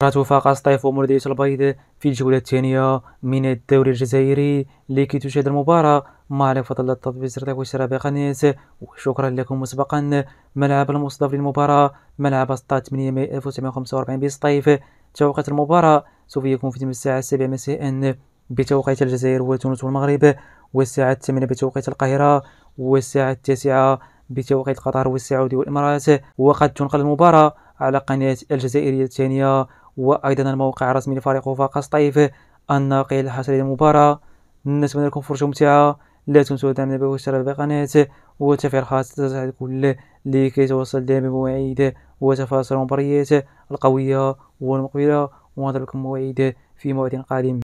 تفاقس طيف ومردية البيض في الجولة الثانية من الدوري الجزائري لكي تشاهد المباراة مع فضل التطبيق سرداك شراب قناس وشكرا لكم مسبقا ملعب المصدف للمباراة ملعب 16 8 ماي 1945 بسطيف توقيت المباراة سوف يكون في الساعة السابعة مساء بتوقيت الجزائر وتونس والمغرب والساعة 8 بتوقيت القاهرة والساعة 9 بتوقيت قطر والسعودية والإمارات وقد تنقل المباراة على قناة الجزائرية الثانية وأيضا الموقع الرسمي لفريق فاقس طيف الناقل الحصري للمباراة نتمنى لكم فرجة ممتعة لا تنسوا دعمنا بالاشتراك القناه وتفعيل الخاص تساعد الكل لكي توصل دائما بمواعيد وتفاصيل المباريات القوية والمقبلة ونضرب لكم مواعيد في موعد قادم